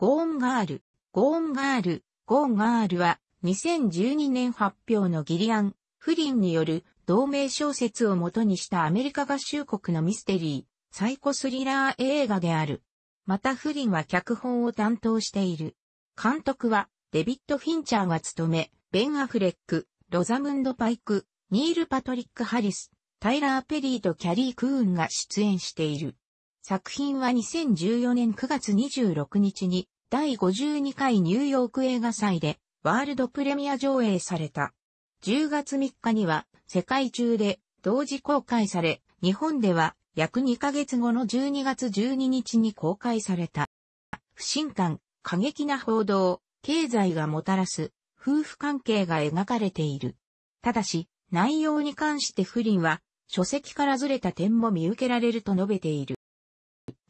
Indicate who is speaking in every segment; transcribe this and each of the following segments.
Speaker 1: ゴーンガール、ゴーンガール、ゴーンガールは2012年発表のギリアン・フリンによる同名小説をもとにしたアメリカ合衆国のミステリー、サイコスリラー映画である。またフリンは脚本を担当している。監督はデビッド・フィンチャーが務め、ベン・アフレック、ロザムンド・パイク、ニール・パトリック・ハリス、タイラー・ペリーとキャリー・クーンが出演している。作品は2014年9月26日に第52回ニューヨーク映画祭でワールドプレミア上映された。10月3日には世界中で同時公開され、日本では約2ヶ月後の12月12日に公開された。不信感、過激な報道、経済がもたらす夫婦関係が描かれている。ただし、内容に関して不倫は書籍からずれた点も見受けられると述べている。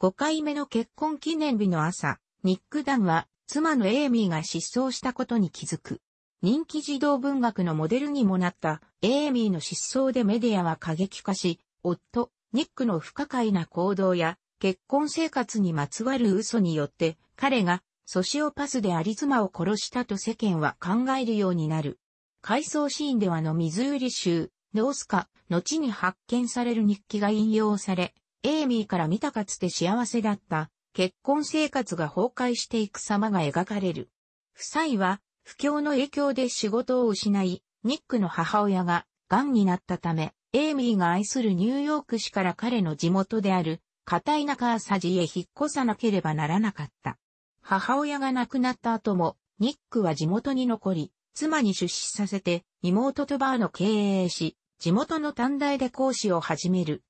Speaker 1: 5回目の結婚記念日の朝、ニック・ダンは妻のエイミーが失踪したことに気づく。人気児童文学のモデルにもなったエイミーの失踪でメディアは過激化し、夫、ニックの不可解な行動や結婚生活にまつわる嘘によって彼がソシオパスであり妻を殺したと世間は考えるようになる。回想シーンではのミズーリ州、ノースカ、後に発見される日記が引用され、エイミーから見たかつて幸せだった結婚生活が崩壊していく様が描かれる。夫妻は不況の影響で仕事を失い、ニックの母親が癌になったため、エイミーが愛するニューヨーク市から彼の地元であるカい中ナ地へ引っ越さなければならなかった。母親が亡くなった後も、ニックは地元に残り、妻に出資させて妹とバーの経営し、地元の短大で講師を始める。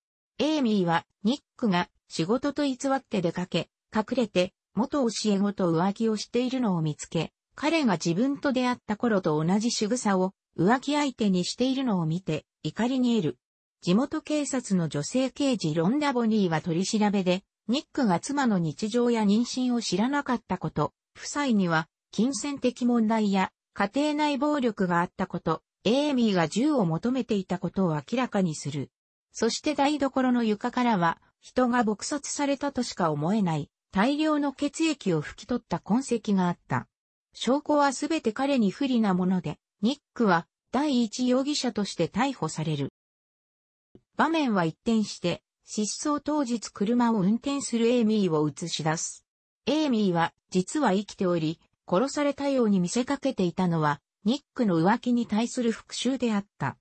Speaker 1: エイミーは、ニックが仕事と偽って出かけ、隠れて、元教え子と浮気をしているのを見つけ、彼が自分と出会った頃と同じ仕草を浮気相手にしているのを見て、怒りに得る。地元警察の女性刑事ロンダ・ボニーは取り調べで、ニックが妻の日常や妊娠を知らなかったこと、夫妻には金銭的問題や家庭内暴力があったこと、エイミーが銃を求めていたことを明らかにする。そして台所の床からは、人が撲殺されたとしか思えない、大量の血液を拭き取った痕跡があった。証拠はすべて彼に不利なもので、ニックは第一容疑者として逮捕される。場面は一転して、失踪当日車を運転するエイミーを映し出す。エイミーは実は生きており、殺されたように見せかけていたのは、ニックの浮気に対する復讐であった。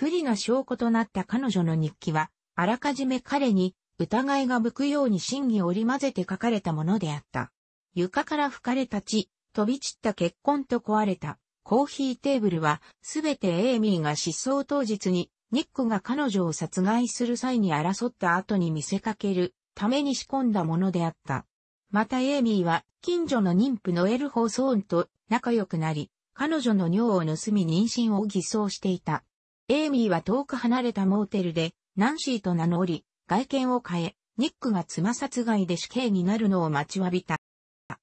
Speaker 1: 不利な証拠となった彼女の日記は、あらかじめ彼に疑いが向くように真偽を織り交ぜて書かれたものであった。床から吹かれた血、飛び散った血痕と壊れたコーヒーテーブルは、すべてエイミーが失踪当日に、ニックが彼女を殺害する際に争った後に見せかけるために仕込んだものであった。またエイミーは、近所の妊婦のエル・ホーソーンと仲良くなり、彼女の尿を盗み妊娠を偽装していた。エイミーは遠く離れたモーテルで、ナンシーと名乗り、外見を変え、ニックが妻殺害で死刑になるのを待ちわびた。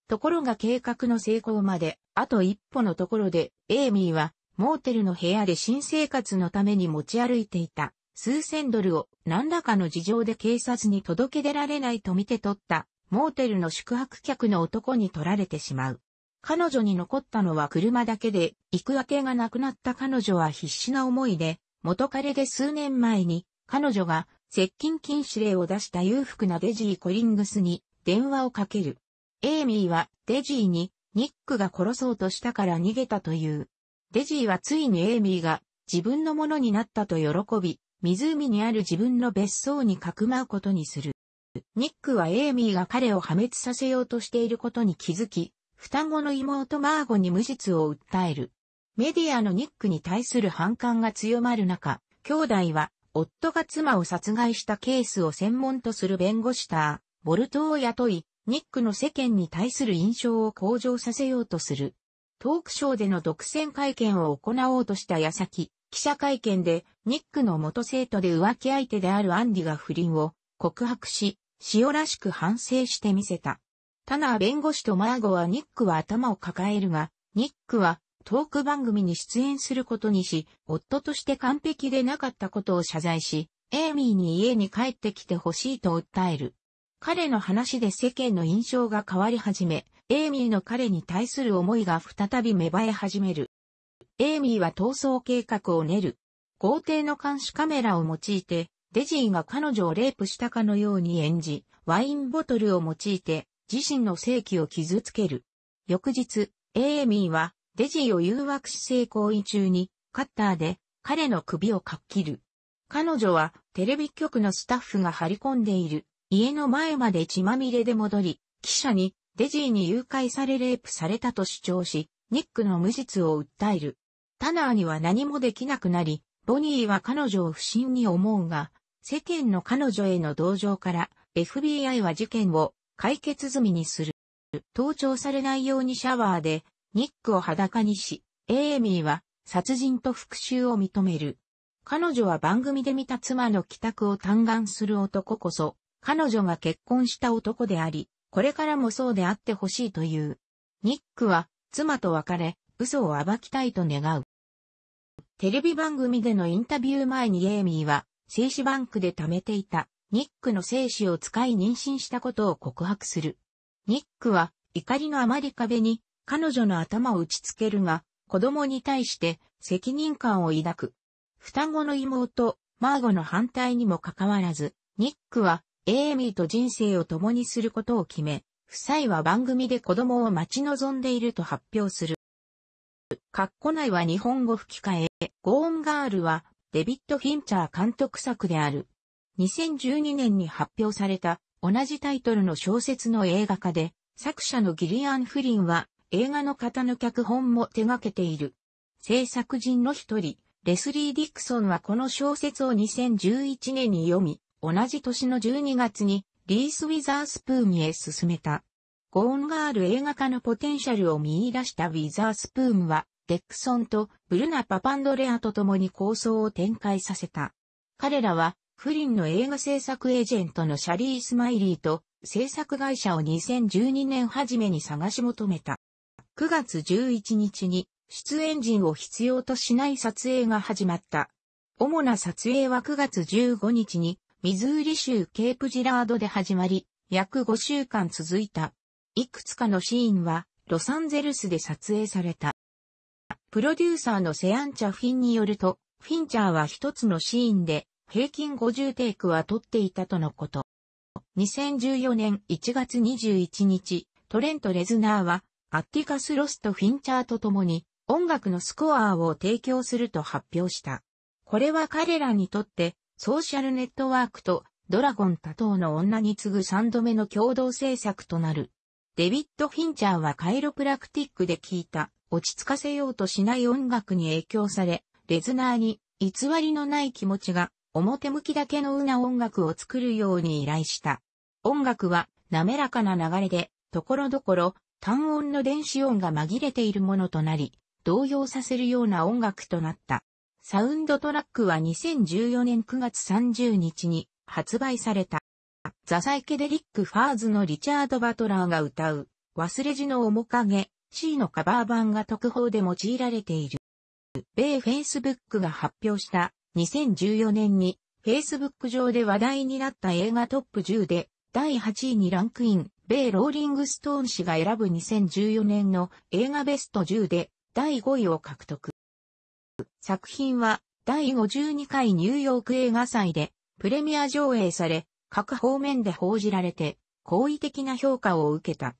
Speaker 1: ところが計画の成功まで、あと一歩のところで、エイミーは、モーテルの部屋で新生活のために持ち歩いていた、数千ドルを何らかの事情で警察に届け出られないと見て取った、モーテルの宿泊客の男に取られてしまう。彼女に残ったのは車だけで、行く明けがなくなった彼女は必死な思いで、元彼で数年前に、彼女が接近禁止令を出した裕福なデジー・コリングスに電話をかける。エイミーはデジーにニックが殺そうとしたから逃げたという。デジーはついにエイミーが自分のものになったと喜び、湖にある自分の別荘にかくまうことにする。ニックはエイミーが彼を破滅させようとしていることに気づき、双子の妹マーゴに無実を訴える。メディアのニックに対する反感が強まる中、兄弟は夫が妻を殺害したケースを専門とする弁護士ター、ボルトを雇い、ニックの世間に対する印象を向上させようとする。トークショーでの独占会見を行おうとした矢先、記者会見でニックの元生徒で浮気相手であるアンディが不倫を告白し、塩らしく反省してみせた。タナー弁護士とマーゴはニックは頭を抱えるが、ニックはトーク番組に出演することにし、夫として完璧でなかったことを謝罪し、エイミーに家に帰ってきてほしいと訴える。彼の話で世間の印象が変わり始め、エイミーの彼に対する思いが再び芽生え始める。エイミーは逃走計画を練る。豪邸の監視カメラを用いて、デジーが彼女をレイプしたかのように演じ、ワインボトルを用いて、自身の性器を傷つける。翌日、エーミーは、デジーを誘惑し性行為中に、カッターで、彼の首をかっきる。彼女は、テレビ局のスタッフが張り込んでいる、家の前まで血まみれで戻り、記者に、デジーに誘拐されレイプされたと主張し、ニックの無実を訴える。タナーには何もできなくなり、ボニーは彼女を不審に思うが、世間の彼女への同情から、FBI は事件を解決済みにする。盗聴されないようにシャワーで、ニックを裸にし、エーミーは殺人と復讐を認める。彼女は番組で見た妻の帰宅を嘆願する男こそ、彼女が結婚した男であり、これからもそうであってほしいという。ニックは妻と別れ、嘘を暴きたいと願う。テレビ番組でのインタビュー前にエーミーは、静止バンクで貯めていたニックの精子を使い妊娠したことを告白する。ニックは怒りのあまり壁に彼女の頭を打ちつけるが、子供に対して責任感を抱く。双子の妹、マーゴの反対にもかかわらず、ニックはエイミーと人生を共にすることを決め、夫妻は番組で子供を待ち望んでいると発表する。カッコ内は日本語吹き替え、ゴーンガールはデビッド・フィンチャー監督作である。2012年に発表された同じタイトルの小説の映画化で、作者のギリアン・フリンは映画の方の脚本も手掛けている。制作人の一人、レスリー・ディクソンはこの小説を2011年に読み、同じ年の12月にリース・ウィザースプーンへ進めた。ゴーンガール映画化のポテンシャルを見出したウィザースプーンは、デックソンとブルナ・パパンドレアと共に構想を展開させた。彼らはクリンの映画制作エージェントのシャリー・スマイリーと制作会社を2012年初めに探し求めた。9月11日に出演陣を必要としない撮影が始まった。主な撮影は9月15日にミズーリ州ケープジラードで始まり、約5週間続いた。いくつかのシーンはロサンゼルスで撮影された。プロデューサーのセアンチャ・フィンによると、フィンチャーは一つのシーンで平均50テイクは取っていたとのこと。2014年1月21日、トレント・レズナーは、アッティカス・ロスト・フィンチャーと共に、音楽のスコアを提供すると発表した。これは彼らにとって、ソーシャルネットワークとドラゴン多頭の女に次ぐ3度目の共同制作となる。デビッド・フィンチャーはカイロプラクティックで聴いた、落ち着かせようとしない音楽に影響され、レズナーに偽りのない気持ちが表向きだけのうな音楽を作るように依頼した。音楽は滑らかな流れで、ところどころ単音の電子音が紛れているものとなり、動揺させるような音楽となった。サウンドトラックは2014年9月30日に発売された。ザ・サイケデリック・ファーズのリチャード・バトラーが歌う、忘れ字の面影、C のカバー版が特報で用いられている。米 f a c e b o o が発表した2014年に Facebook 上で話題になった映画トップ10で第8位にランクイン、米ローリングストーン氏が選ぶ2014年の映画ベスト10で第5位を獲得。作品は第52回ニューヨーク映画祭でプレミア上映され、各方面で報じられて、好意的な評価を受けた。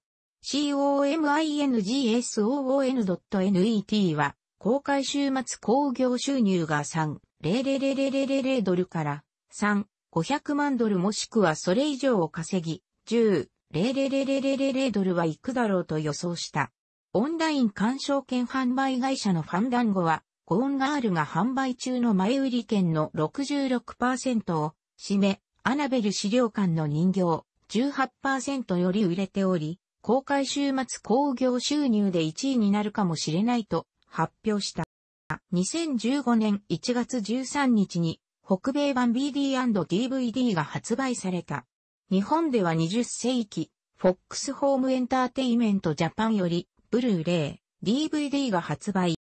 Speaker 1: comingsoon.net は公開週末興行収入が3 00000ドルから3、500万ドルもしくはそれ以上を稼ぎ、10、00000ドルは行くだろうと予想した。オンライン鑑賞券販売会社のファンダンゴは、ゴーンガールが販売中の前売り券の66%を占め、アナベル資料館の人形18%より売れており、公開週末興行収入で1位になるかもしれないと発表した。2015年1月13日に北米版 BD&DVD が発売された。日本では20世紀、FOX ホームエンターテイメントジャパンより、ブルーレイ、DVD が発売。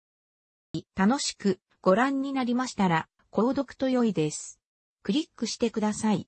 Speaker 1: 楽しくご覧になりましたら、購読と良いです。クリックしてください。